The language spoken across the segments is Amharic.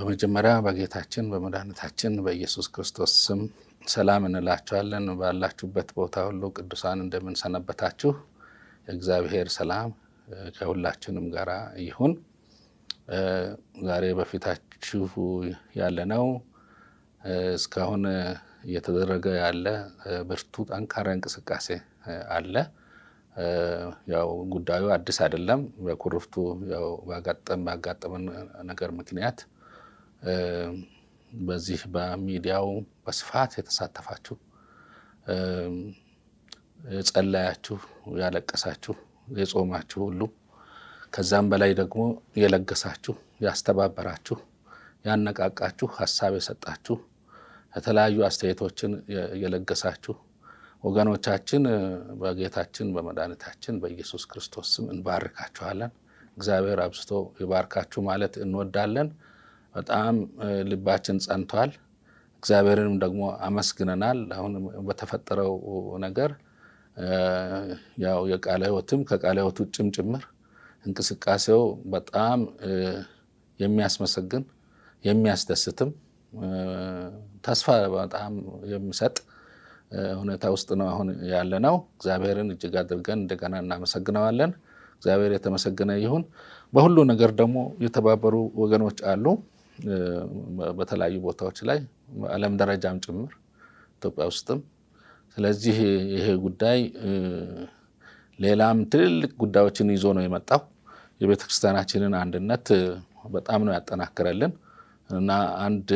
በመጀመሪያ በጌታችን በመድኃኒታችን በኢየሱስ ክርስቶስ ስም ሰላም እንላችኋለን። ባላችሁበት ቦታ ሁሉ ቅዱሳን እንደምንሰነበታችሁ የእግዚአብሔር ሰላም ከሁላችንም ጋር ይሁን። ዛሬ በፊታችሁ ያለነው እስካሁን እየተደረገ ያለ ብርቱ ጠንካራ እንቅስቃሴ አለ። ያው ጉዳዩ አዲስ አይደለም። በኩርፍቱ ያው ባጋጠመን ነገር ምክንያት በዚህ በሚዲያው በስፋት የተሳተፋችሁ የጸለያችሁ፣ ያለቀሳችሁ፣ የጾማችሁ ሁሉ ከዛም በላይ ደግሞ የለገሳችሁ፣ ያስተባበራችሁ፣ ያነቃቃችሁ፣ ሀሳብ የሰጣችሁ፣ የተለያዩ አስተያየቶችን የለገሳችሁ ወገኖቻችን በጌታችን በመድኃኒታችን በኢየሱስ ክርስቶስ ስም እንባርካችኋለን። እግዚአብሔር አብዝቶ ይባርካችሁ ማለት እንወዳለን። በጣም ልባችን ጸንቷል። እግዚአብሔርንም ደግሞ አመስግነናል። አሁን በተፈጠረው ነገር ያው የቃለ ሕይወትም ከቃለ ሕይወት ውጭም ጭምር እንቅስቃሴው በጣም የሚያስመሰግን የሚያስደስትም ተስፋ በጣም የሚሰጥ ሁኔታ ውስጥ ነው አሁን ያለ ነው። እግዚአብሔርን እጅግ አድርገን እንደገና እናመሰግነዋለን። እግዚአብሔር የተመሰገነ ይሁን። በሁሉ ነገር ደግሞ የተባበሩ ወገኖች አሉ። በተለያዩ ቦታዎች ላይ አለም ደረጃም ጭምር ኢትዮጵያ ውስጥም። ስለዚህ ይሄ ጉዳይ ሌላም ትልልቅ ጉዳዮችን ይዞ ነው የመጣው። የቤተ ክርስቲያናችንን አንድነት በጣም ነው ያጠናክረልን እና አንድ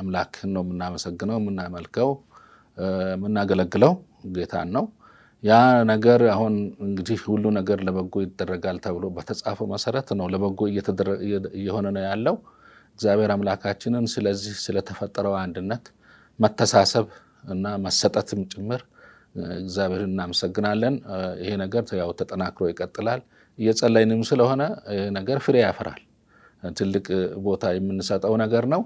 አምላክን ነው የምናመሰግነው፣ የምናመልከው፣ የምናገለግለው ጌታን ነው። ያ ነገር አሁን እንግዲህ ሁሉ ነገር ለበጎ ይደረጋል ተብሎ በተጻፈው መሰረት ነው ለበጎ እየሆነ ነው ያለው። እግዚአብሔር አምላካችንን ስለዚህ ስለተፈጠረው አንድነት፣ መተሳሰብ እና መሰጠትም ጭምር እግዚአብሔር እናመሰግናለን። ይሄ ነገር ያው ተጠናክሮ ይቀጥላል። እየጸለይንም ስለሆነ ይሄ ነገር ፍሬ ያፈራል። ትልቅ ቦታ የምንሰጠው ነገር ነው።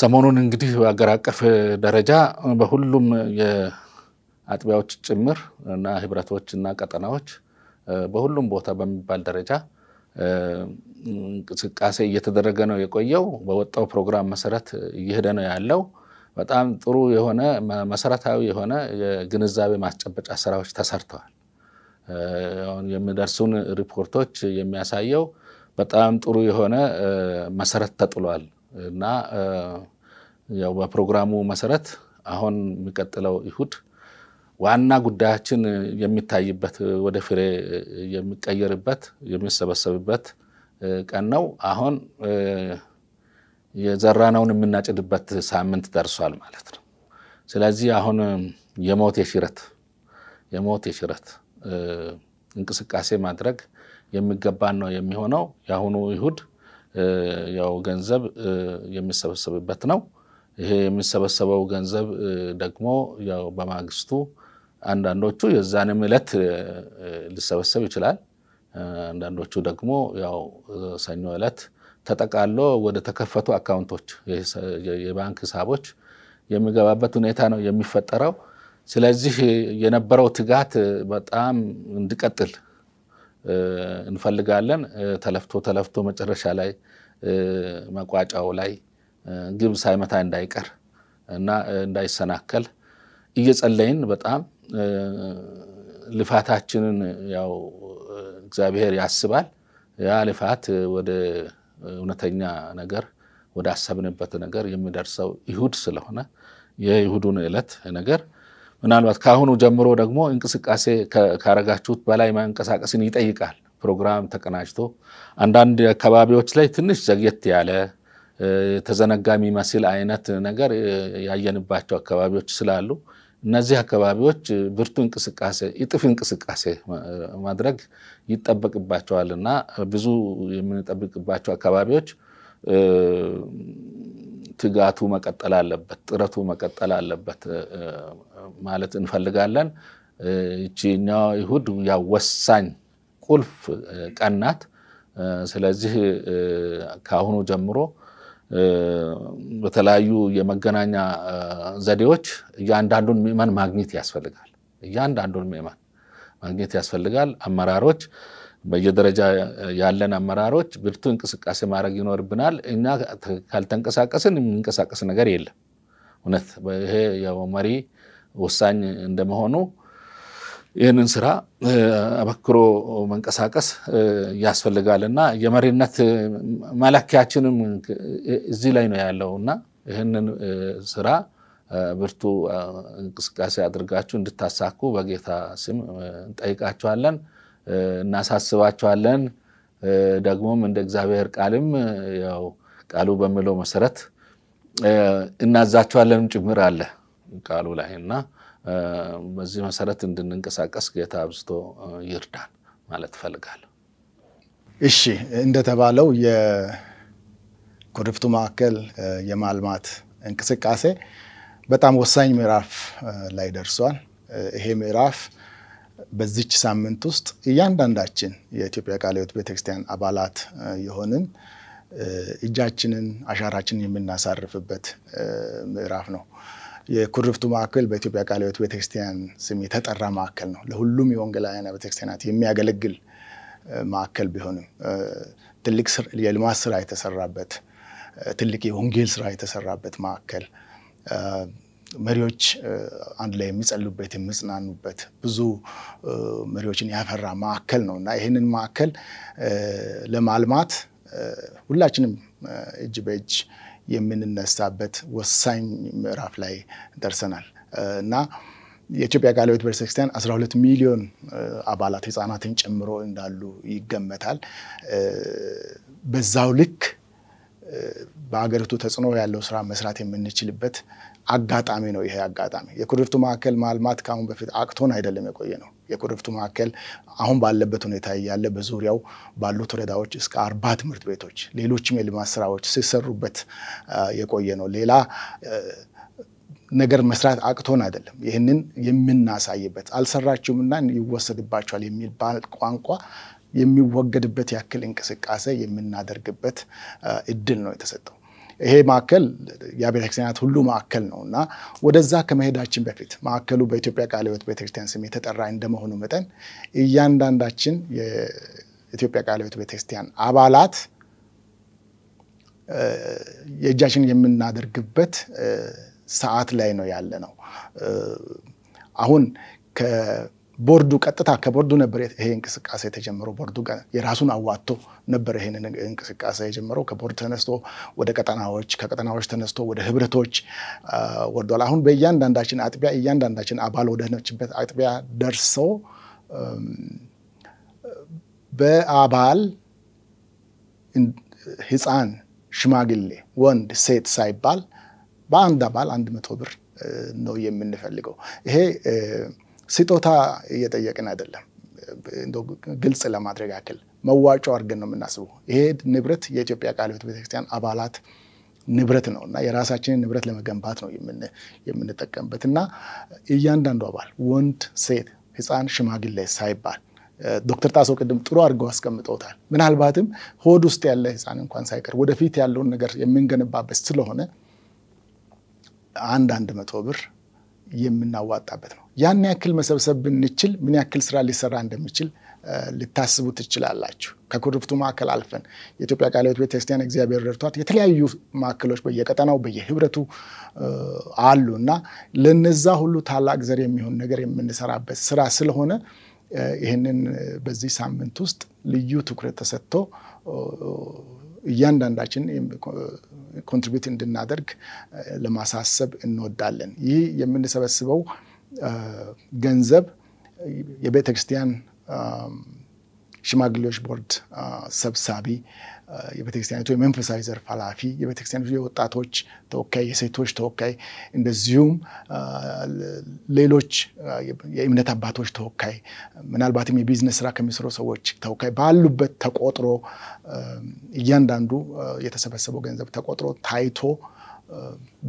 ሰሞኑን እንግዲህ በአገር አቀፍ ደረጃ በሁሉም የአጥቢያዎች ጭምር እና ህብረቶች እና ቀጠናዎች በሁሉም ቦታ በሚባል ደረጃ እንቅስቃሴ እየተደረገ ነው የቆየው። በወጣው ፕሮግራም መሰረት እየሄደ ነው ያለው። በጣም ጥሩ የሆነ መሰረታዊ የሆነ የግንዛቤ ማስጨበጫ ስራዎች ተሰርተዋል። የሚደርሱን ሪፖርቶች የሚያሳየው በጣም ጥሩ የሆነ መሰረት ተጥሏል እና ያው በፕሮግራሙ መሰረት አሁን የሚቀጥለው ይሁድ ዋና ጉዳያችን የሚታይበት ወደ ፍሬ የሚቀየርበት የሚሰበሰብበት ቀን ነው። አሁን የዘራነውን የምናጭድበት ሳምንት ደርሷል ማለት ነው። ስለዚህ አሁን የሞት የሽረት የሞት የሽረት እንቅስቃሴ ማድረግ የሚገባን ነው የሚሆነው። የአሁኑ ይሁድ ያው ገንዘብ የሚሰበሰብበት ነው። ይሄ የሚሰበሰበው ገንዘብ ደግሞ ያው በማግስቱ አንዳንዶቹ የዛንም ዕለት ሊሰበሰብ ይችላል። አንዳንዶቹ ደግሞ ያው ሰኞ ዕለት ተጠቃሎ ወደ ተከፈቱ አካውንቶች የባንክ ሂሳቦች የሚገባበት ሁኔታ ነው የሚፈጠረው። ስለዚህ የነበረው ትጋት በጣም እንዲቀጥል እንፈልጋለን። ተለፍቶ ተለፍቶ መጨረሻ ላይ መቋጫው ላይ ግብ ሳይመታ እንዳይቀር እና እንዳይሰናከል እየጸለይን በጣም ልፋታችንን ያው እግዚአብሔር ያስባል። ያ ልፋት ወደ እውነተኛ ነገር ወደ አሰብንበት ነገር የሚደርሰው ይሁድ ስለሆነ የይሁዱን ዕለት ነገር ምናልባት ከአሁኑ ጀምሮ ደግሞ እንቅስቃሴ ካረጋችሁት በላይ መንቀሳቀስን ይጠይቃል። ፕሮግራም ተቀናጅቶ አንዳንድ አካባቢዎች ላይ ትንሽ ዘግየት ያለ ተዘነጋ የሚመስል አይነት ነገር ያየንባቸው አካባቢዎች ስላሉ እነዚህ አካባቢዎች ብርቱ እንቅስቃሴ እጥፍ እንቅስቃሴ ማድረግ ይጠበቅባቸዋል እና ብዙ የምንጠብቅባቸው አካባቢዎች ትጋቱ መቀጠል አለበት፣ ጥረቱ መቀጠል አለበት ማለት እንፈልጋለን። ይቺኛዋ ይሁድ ያው ወሳኝ ቁልፍ ቀናት። ስለዚህ ከአሁኑ ጀምሮ በተለያዩ የመገናኛ ዘዴዎች እያንዳንዱን ምዕመን ማግኘት ያስፈልጋል። እያንዳንዱን ምዕመን ማግኘት ያስፈልጋል። አመራሮች በየደረጃ ያለን አመራሮች ብርቱ እንቅስቃሴ ማድረግ ይኖርብናል። እኛ ካልተንቀሳቀስን የሚንቀሳቀስ ነገር የለም። እውነት ይሄ የመሪ ወሳኝ እንደመሆኑ ይህንን ስራ አበክሮ መንቀሳቀስ ያስፈልጋል እና የመሪነት መለኪያችንም እዚህ ላይ ነው ያለው እና ይህንን ስራ ብርቱ እንቅስቃሴ አድርጋችሁ እንድታሳኩ በጌታ ስም እንጠይቃችኋለን፣ እናሳስባችኋለን። ደግሞም እንደ እግዚአብሔር ቃልም ያው ቃሉ በሚለው መሰረት እናዛችኋለንም ጭምር አለ ቃሉ ላይ እና በዚህ መሰረት እንድንንቀሳቀስ ጌታ አብዝቶ ይርዳን ማለት እፈልጋለሁ። እሺ እንደተባለው የኩርፍቱ ማዕከል የማልማት እንቅስቃሴ በጣም ወሳኝ ምዕራፍ ላይ ደርሷል። ይሄ ምዕራፍ በዚች ሳምንት ውስጥ እያንዳንዳችን የኢትዮጵያ ቃለ ሕይወት ቤተክርስቲያን አባላት የሆንን እጃችንን አሻራችንን የምናሳርፍበት ምዕራፍ ነው። የኩርፍቱ ማዕከል በኢትዮጵያ ቃለ ሕይወት ቤተክርስቲያን ስም የተጠራ ማዕከል ነው። ለሁሉም የወንጌላውያን ቤተክርስቲያናት የሚያገለግል ማዕከል ቢሆንም ትልቅ የልማት ስራ የተሰራበት ትልቅ የወንጌል ስራ የተሰራበት ማዕከል መሪዎች አንድ ላይ የሚጸሉበት የሚጽናኑበት ብዙ መሪዎችን ያፈራ ማዕከል ነው እና ይህንን ማዕከል ለማልማት ሁላችንም እጅ በእጅ የምንነሳበት ወሳኝ ምዕራፍ ላይ ደርሰናል እና የኢትዮጵያ ቃለ ሕይወት ቤተክርስቲያን 12 ሚሊዮን አባላት ህፃናትን ጨምሮ እንዳሉ ይገመታል። በዛው ልክ በሀገሪቱ ተጽዕኖ ያለው ስራ መስራት የምንችልበት አጋጣሚ ነው። ይሄ አጋጣሚ የኩሪፍቱ ማዕከል ማልማት ከአሁን በፊት አቅቶን አይደለም የቆየ ነው። የኩርፍቱ ማዕከል አሁን ባለበት ሁኔታ እያለ በዙሪያው ባሉት ወረዳዎች እስከ አርባ ትምህርት ቤቶች ሌሎችም የልማት ስራዎች ሲሰሩበት የቆየ ነው። ሌላ ነገር መስራት አቅቶን አይደለም። ይህንን የምናሳይበት አልሰራችሁምና ይወሰድባቸዋል የሚባል ቋንቋ የሚወገድበት ያክል እንቅስቃሴ የምናደርግበት እድል ነው የተሰጠው። ይሄ ማዕከል የአብያተ ክርስቲያናት ሁሉ ማዕከል ነው እና ወደዛ ከመሄዳችን በፊት ማዕከሉ በኢትዮጵያ ቃለ ሕይወት ቤተክርስቲያን ስም የተጠራ እንደመሆኑ መጠን እያንዳንዳችን የኢትዮጵያ ቃለ ሕይወት ቤተክርስቲያን አባላት የእጃችን የምናደርግበት ሰዓት ላይ ነው ያለ ነው። አሁን ቦርዱ ቀጥታ ከቦርዱ ነበር ይሄ እንቅስቃሴ የተጀመረው። ቦርዱ የራሱን አዋጥቶ ነበር ይሄን እንቅስቃሴ የጀመረው። ከቦርድ ተነስቶ ወደ ቀጠናዎች፣ ከቀጠናዎች ተነስቶ ወደ ህብረቶች ወርዷል። አሁን በእያንዳንዳችን አጥቢያ እያንዳንዳችን አባል ወደነችበት አጥቢያ ደርሶ በአባል ህፃን፣ ሽማግሌ፣ ወንድ፣ ሴት ሳይባል በአንድ አባል አንድ መቶ ብር ነው የምንፈልገው ይሄ ስጦታ እየጠየቅን አይደለም። ግልጽ ለማድረግ ያክል መዋጮ አድርገን ነው የምናስበው። ይሄ ንብረት የኢትዮጵያ ቃለ ሕይወት ቤተክርስቲያን አባላት ንብረት ነው እና የራሳችንን ንብረት ለመገንባት ነው የምንጠቀምበት እና እያንዳንዱ አባል ወንድ፣ ሴት፣ ህፃን፣ ሽማግሌ ሳይባል ዶክተር ጣሰው ቅድም ጥሩ አድርገው አስቀምጠውታል። ምናልባትም ሆድ ውስጥ ያለ ህፃን እንኳን ሳይቀር ወደፊት ያለውን ነገር የምንገነባበት ስለሆነ አንድ አንድ መቶ ብር የምናዋጣበት ነው። ያን ያክል መሰብሰብ ብንችል ምን ያክል ስራ ሊሰራ እንደሚችል ልታስቡ ትችላላችሁ። ከኩርፍቱ ማዕከል አልፈን የኢትዮጵያ ቃለ ሕይወት ቤተክርስቲያን እግዚአብሔር ረድቷት የተለያዩ ማዕከሎች በየቀጠናው በየህብረቱ አሉ እና ለነዛ ሁሉ ታላቅ ዘር የሚሆን ነገር የምንሰራበት ስራ ስለሆነ ይህንን በዚህ ሳምንት ውስጥ ልዩ ትኩረት ተሰጥቶ እያንዳንዳችን ኮንትሪቢዩት እንድናደርግ ለማሳሰብ እንወዳለን። ይህ የምንሰበስበው ገንዘብ የቤተክርስቲያን ሽማግሌዎች ቦርድ ሰብሳቢ፣ የቤተክርስቲያኒቱ የመንፈሳዊ ዘርፍ ኃላፊ፣ የቤተክርስቲያኒቱ የወጣቶች ተወካይ፣ የሴቶች ተወካይ፣ እንደዚሁም ሌሎች የእምነት አባቶች ተወካይ፣ ምናልባትም የቢዝነስ ስራ ከሚሰሩ ሰዎች ተወካይ ባሉበት ተቆጥሮ እያንዳንዱ የተሰበሰበው ገንዘብ ተቆጥሮ ታይቶ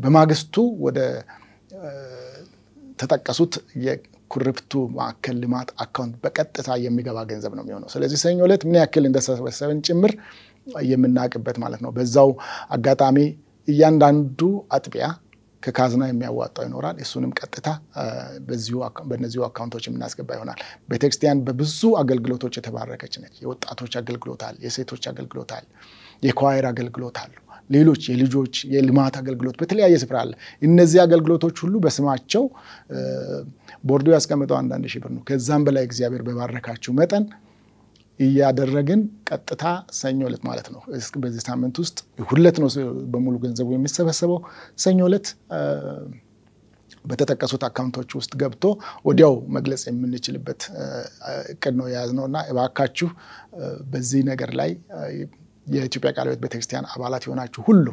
በማግስቱ ወደ ተጠቀሱት ኩርክቱ ማዕከል ልማት አካውንት በቀጥታ የሚገባ ገንዘብ ነው የሚሆነው። ስለዚህ ሰኞ ዕለት ምን ያክል እንደተሰበሰበን ጭምር የምናውቅበት ማለት ነው። በዛው አጋጣሚ እያንዳንዱ አጥቢያ ከካዝና የሚያዋጣው ይኖራል። እሱንም ቀጥታ በነዚሁ አካውንቶች የምናስገባ ይሆናል። ቤተክርስቲያን በብዙ አገልግሎቶች የተባረከች ነች። የወጣቶች አገልግሎት አለ፣ የሴቶች አገልግሎት አለ፣ አገልግሎት አሉ። ሌሎች የልጆች የልማት አገልግሎት በተለያየ ስፍራ አለ። እነዚህ አገልግሎቶች ሁሉ በስማቸው ቦርዱ ያስቀምጠው አንዳንድ ሺህ ብር ነው። ከዛም በላይ እግዚአብሔር በባረካችሁ መጠን እያደረግን ቀጥታ ሰኞ ዕለት ማለት ነው። በዚህ ሳምንት ውስጥ ሁለት ነው በሙሉ ገንዘቡ የሚሰበሰበው። ሰኞ ዕለት በተጠቀሱት አካውንቶች ውስጥ ገብቶ ወዲያው መግለጽ የምንችልበት እቅድ ነው የያዝነው እና እባካችሁ በዚህ ነገር ላይ የኢትዮጵያ ቃለ ሕይወት ቤተክርስቲያን አባላት የሆናችሁ ሁሉ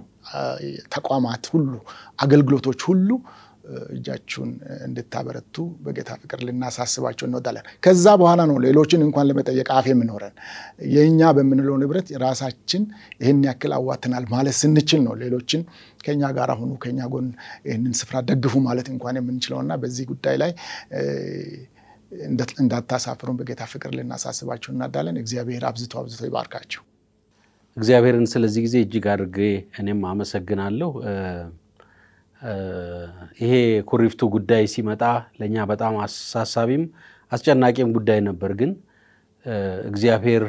ተቋማት ሁሉ አገልግሎቶች ሁሉ እጃችሁን እንድታበረቱ በጌታ ፍቅር ልናሳስባቸው እንወዳለን። ከዛ በኋላ ነው ሌሎችን እንኳን ለመጠየቅ አፍ የምኖረን። የእኛ በምንለው ንብረት ራሳችን ይህን ያክል አዋትናል ማለት ስንችል ነው ሌሎችን ከኛ ጋር ሁኑ፣ ከኛ ጎን ይህንን ስፍራ ደግፉ ማለት እንኳን የምንችለውና በዚህ ጉዳይ ላይ እንዳታሳፍሩን በጌታ ፍቅር ልናሳስባቸው እናዳለን። እግዚአብሔር አብዝቶ አብዝቶ ይባርካቸው። እግዚአብሔርን ስለዚህ ጊዜ እጅግ አድርጌ እኔም አመሰግናለሁ። ይሄ ኩሪፍቱ ጉዳይ ሲመጣ ለእኛ በጣም አሳሳቢም አስጨናቂም ጉዳይ ነበር። ግን እግዚአብሔር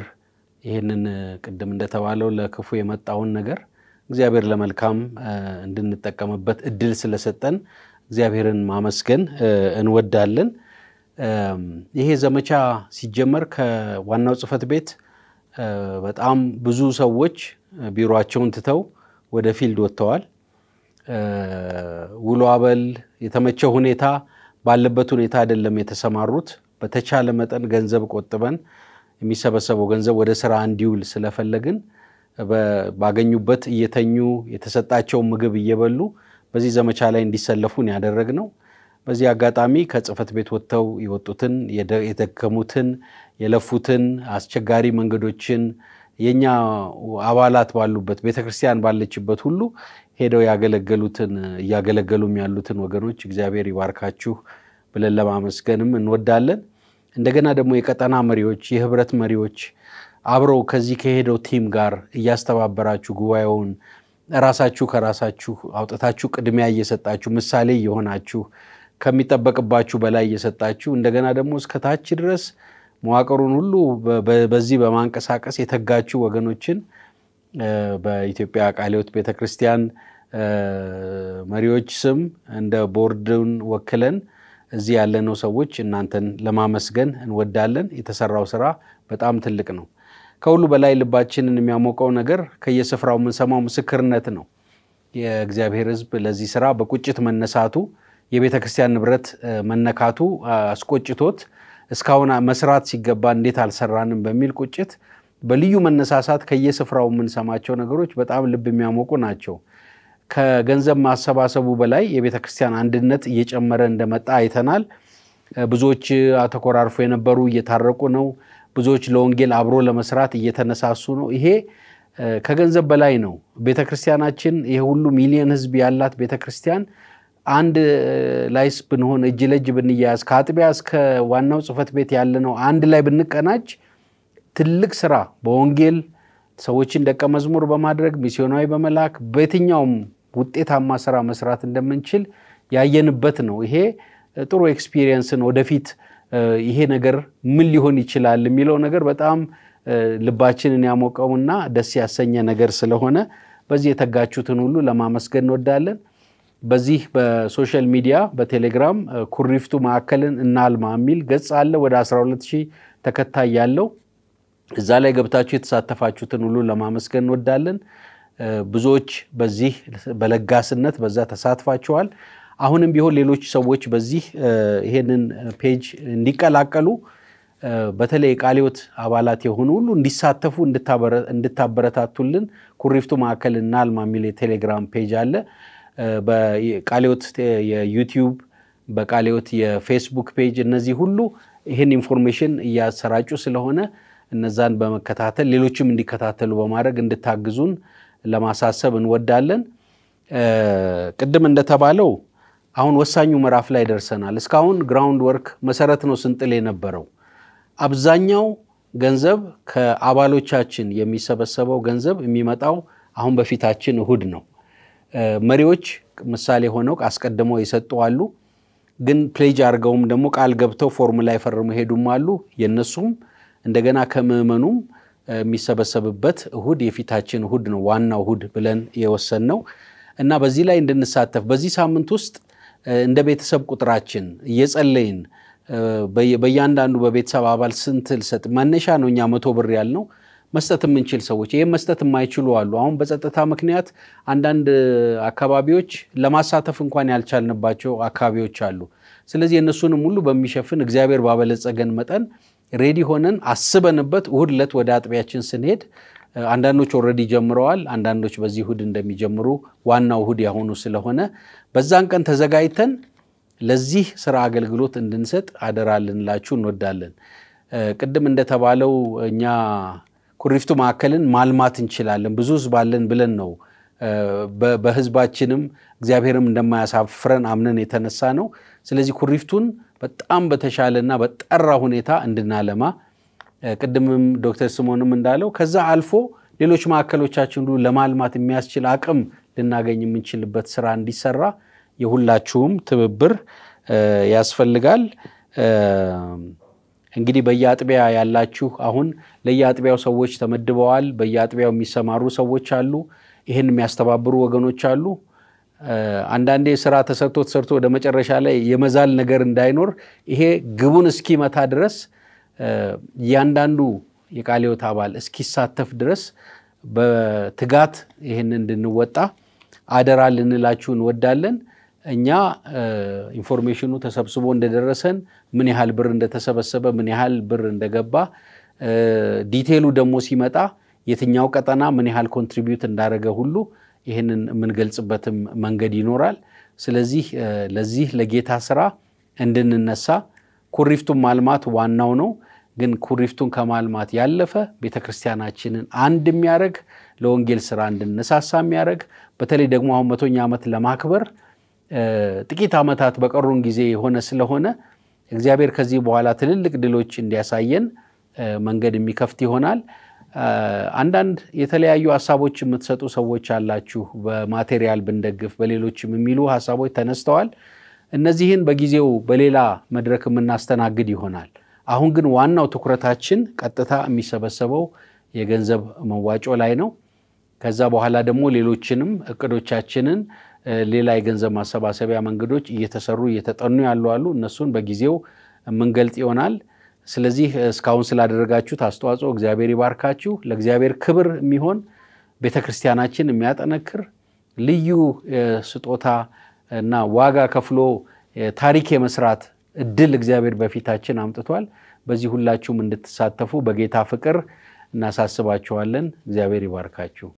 ይህንን ቅድም እንደተባለው ለክፉ የመጣውን ነገር እግዚአብሔር ለመልካም እንድንጠቀምበት እድል ስለሰጠን እግዚአብሔርን ማመስገን እንወዳለን። ይሄ ዘመቻ ሲጀመር ከዋናው ጽሕፈት ቤት በጣም ብዙ ሰዎች ቢሮቸውን ትተው ወደ ፊልድ ወጥተዋል። ውሎ አበል የተመቸ ሁኔታ ባለበት ሁኔታ አይደለም የተሰማሩት። በተቻለ መጠን ገንዘብ ቆጥበን የሚሰበሰበው ገንዘብ ወደ ስራ እንዲውል ስለፈለግን ባገኙበት እየተኙ የተሰጣቸውን ምግብ እየበሉ በዚህ ዘመቻ ላይ እንዲሰለፉን ያደረግ ነው። በዚህ አጋጣሚ ከጽህፈት ቤት ወጥተው የወጡትን የደከሙትን፣ የለፉትን፣ አስቸጋሪ መንገዶችን የእኛ አባላት ባሉበት ቤተ ክርስቲያን ባለችበት ሁሉ ሄደው ያገለገሉትን እያገለገሉም ያሉትን ወገኖች እግዚአብሔር ይባርካችሁ ብለን ለማመስገንም እንወዳለን። እንደገና ደግሞ የቀጠና መሪዎች፣ የህብረት መሪዎች አብረው ከዚህ ከሄደው ቲም ጋር እያስተባበራችሁ ጉባኤውን ራሳችሁ ከራሳችሁ አውጥታችሁ ቅድሚያ እየሰጣችሁ ምሳሌ እየሆናችሁ ከሚጠበቅባችሁ በላይ እየሰጣችሁ እንደገና ደግሞ እስከታች ድረስ መዋቅሩን ሁሉ በዚህ በማንቀሳቀስ የተጋችሁ ወገኖችን በኢትዮጵያ ቃለ ሕይወት ቤተክርስቲያን መሪዎች ስም እንደ ቦርድን ወክለን እዚህ ያለነው ሰዎች እናንተን ለማመስገን እንወዳለን። የተሰራው ስራ በጣም ትልቅ ነው። ከሁሉ በላይ ልባችንን የሚያሞቀው ነገር ከየስፍራው የምንሰማው ምስክርነት ነው። የእግዚአብሔር ሕዝብ ለዚህ ስራ በቁጭት መነሳቱ የቤተ ክርስቲያን ንብረት መነካቱ አስቆጭቶት እስካሁን መስራት ሲገባ እንዴት አልሰራንም በሚል ቁጭት በልዩ መነሳሳት ከየስፍራው የምንሰማቸው ነገሮች በጣም ልብ የሚያሞቁ ናቸው። ከገንዘብ ማሰባሰቡ በላይ የቤተ ክርስቲያን አንድነት እየጨመረ እንደመጣ አይተናል። ብዙዎች ተኮራርፎ የነበሩ እየታረቁ ነው። ብዙዎች ለወንጌል አብሮ ለመስራት እየተነሳሱ ነው። ይሄ ከገንዘብ በላይ ነው። ቤተ ክርስቲያናችን ሁሉ ሚሊዮን ሕዝብ ያላት ቤተ ክርስቲያን አንድ ላይስ ብንሆን እጅ ለእጅ ብንያያዝ ከአጥቢያ እስከ ዋናው ጽህፈት ቤት ያለነው አንድ ላይ ብንቀናጅ ትልቅ ስራ በወንጌል ሰዎችን ደቀ መዝሙር በማድረግ ሚስዮናዊ በመላክ በየትኛውም ውጤታማ ስራ መስራት እንደምንችል ያየንበት ነው። ይሄ ጥሩ ኤክስፒሪየንስን ወደፊት ይሄ ነገር ምን ሊሆን ይችላል የሚለው ነገር በጣም ልባችንን ያሞቀውና ደስ ያሰኘ ነገር ስለሆነ በዚህ የተጋችሁትን ሁሉ ለማመስገን እንወዳለን። በዚህ በሶሻል ሚዲያ በቴሌግራም ኩሪፍቱ ማዕከልን እናልማ የሚል ገጽ አለ። ወደ 12 ሺህ ተከታይ ያለው እዛ ላይ ገብታችሁ የተሳተፋችሁትን ሁሉ ለማመስገን እንወዳለን። ብዙዎች በዚህ በለጋስነት በዛ ተሳትፋችኋል። አሁንም ቢሆን ሌሎች ሰዎች በዚህ ይሄንን ፔጅ እንዲቀላቀሉ በተለይ የቃሊዮት አባላት የሆኑ ሁሉ እንዲሳተፉ እንድታበረታቱልን ኩሪፍቱ ማዕከል እናልማ የሚል የቴሌግራም ፔጅ አለ። በቃሊዮት የዩቲዩብ በቃሊዮት የፌስቡክ ፔጅ እነዚህ ሁሉ ይህን ኢንፎርሜሽን እያሰራጩ ስለሆነ እነዛን በመከታተል ሌሎችም እንዲከታተሉ በማድረግ እንድታግዙን ለማሳሰብ እንወዳለን። ቅድም እንደተባለው አሁን ወሳኙ ምዕራፍ ላይ ደርሰናል። እስካሁን ግራውንድ ወርክ መሰረት ነው ስንጥል የነበረው። አብዛኛው ገንዘብ ከአባሎቻችን የሚሰበሰበው ገንዘብ የሚመጣው አሁን በፊታችን እሁድ ነው። መሪዎች ምሳሌ ሆነው አስቀድመው የሰጡ አሉ። ግን ፕሌጅ አድርገውም ደግሞ ቃል ገብተው ፎርም ላይ ፈርመው ሄዱም አሉ። የእነሱም እንደገና ከምዕመኑም የሚሰበሰብበት እሁድ የፊታችን እሁድ ነው፣ ዋናው እሁድ ብለን የወሰን ነው እና በዚህ ላይ እንድንሳተፍ በዚህ ሳምንት ውስጥ እንደ ቤተሰብ ቁጥራችን እየጸለይን በእያንዳንዱ በቤተሰብ አባል ስንት ልሰጥ መነሻ ነው እኛ መቶ ብር ያልነው መስጠት የምንችል ሰዎች ይህም መስጠት የማይችሉ አሉ። አሁን በጸጥታ ምክንያት አንዳንድ አካባቢዎች ለማሳተፍ እንኳን ያልቻልንባቸው አካባቢዎች አሉ። ስለዚህ እነሱንም ሁሉ በሚሸፍን እግዚአብሔር ባበለጸገን መጠን ሬዲ ሆነን አስበንበት እሁድ ዕለት ወደ አጥቢያችን ስንሄድ አንዳንዶች ኦልሬዲ ጀምረዋል። አንዳንዶች በዚህ እሁድ እንደሚጀምሩ ዋናው እሁድ ያሆኑ ስለሆነ በዛን ቀን ተዘጋጅተን ለዚህ ስራ አገልግሎት እንድንሰጥ አደራ ልንላችሁ እንወዳለን። ቅድም እንደተባለው እኛ ኩሪፍቱ ማዕከልን ማልማት እንችላለን ብዙ ህዝብ አለን ብለን ነው በህዝባችንም እግዚአብሔርም እንደማያሳፍረን አምነን የተነሳ ነው። ስለዚህ ኩሪፍቱን በጣም በተሻለና በጠራ ሁኔታ እንድናለማ ቅድምም ዶክተር ስሞንም እንዳለው ከዛ አልፎ ሌሎች ማዕከሎቻችን ሁሉ ለማልማት የሚያስችል አቅም ልናገኝ የምንችልበት ስራ እንዲሰራ የሁላችሁም ትብብር ያስፈልጋል። እንግዲህ በየአጥቢያ ያላችሁ አሁን ለየአጥቢያው ሰዎች ተመድበዋል። በየአጥቢያው የሚሰማሩ ሰዎች አሉ። ይህን የሚያስተባብሩ ወገኖች አሉ። አንዳንዴ ስራ ተሰርቶ ተሰርቶ ወደ መጨረሻ ላይ የመዛል ነገር እንዳይኖር ይሄ ግቡን እስኪመታ ድረስ እያንዳንዱ የቃለ ሕይወት አባል እስኪሳተፍ ድረስ በትጋት ይህን እንድንወጣ አደራ ልንላችሁ እንወዳለን። እኛ ኢንፎርሜሽኑ ተሰብስቦ እንደደረሰን ምን ያህል ብር እንደተሰበሰበ ምን ያህል ብር እንደገባ ዲቴሉ ደግሞ ሲመጣ የትኛው ቀጠና ምን ያህል ኮንትሪቢዩት እንዳደረገ ሁሉ ይህንን የምንገልጽበትም መንገድ ይኖራል። ስለዚህ ለዚህ ለጌታ ስራ እንድንነሳ ኩሪፍቱን ማልማት ዋናው ነው። ግን ኩሪፍቱን ከማልማት ያለፈ ቤተክርስቲያናችንን አንድ የሚያደርግ ለወንጌል ስራ እንድንነሳሳ የሚያደርግ በተለይ ደግሞ አሁን መቶኛ ዓመት ለማክበር ጥቂት ዓመታት በቀሩን ጊዜ የሆነ ስለሆነ እግዚአብሔር ከዚህ በኋላ ትልልቅ ድሎች እንዲያሳየን መንገድ የሚከፍት ይሆናል። አንዳንድ የተለያዩ ሀሳቦች የምትሰጡ ሰዎች አላችሁ። በማቴሪያል ብንደግፍ በሌሎችም የሚሉ ሀሳቦች ተነስተዋል። እነዚህን በጊዜው በሌላ መድረክ የምናስተናግድ ይሆናል። አሁን ግን ዋናው ትኩረታችን ቀጥታ የሚሰበሰበው የገንዘብ መዋጮ ላይ ነው። ከዛ በኋላ ደግሞ ሌሎችንም እቅዶቻችንን ሌላ የገንዘብ ማሰባሰቢያ መንገዶች እየተሰሩ እየተጠኑ ያሉ አሉ። እነሱን በጊዜው የምንገልጥ ይሆናል። ስለዚህ እስካሁን ስላደረጋችሁት አስተዋጽኦ እግዚአብሔር ይባርካችሁ። ለእግዚአብሔር ክብር የሚሆን ቤተ ክርስቲያናችን የሚያጠነክር ልዩ ስጦታ እና ዋጋ ከፍሎ ታሪክ የመስራት እድል እግዚአብሔር በፊታችን አምጥቷል። በዚህ ሁላችሁም እንድትሳተፉ በጌታ ፍቅር እናሳስባችኋለን። እግዚአብሔር ይባርካችሁ።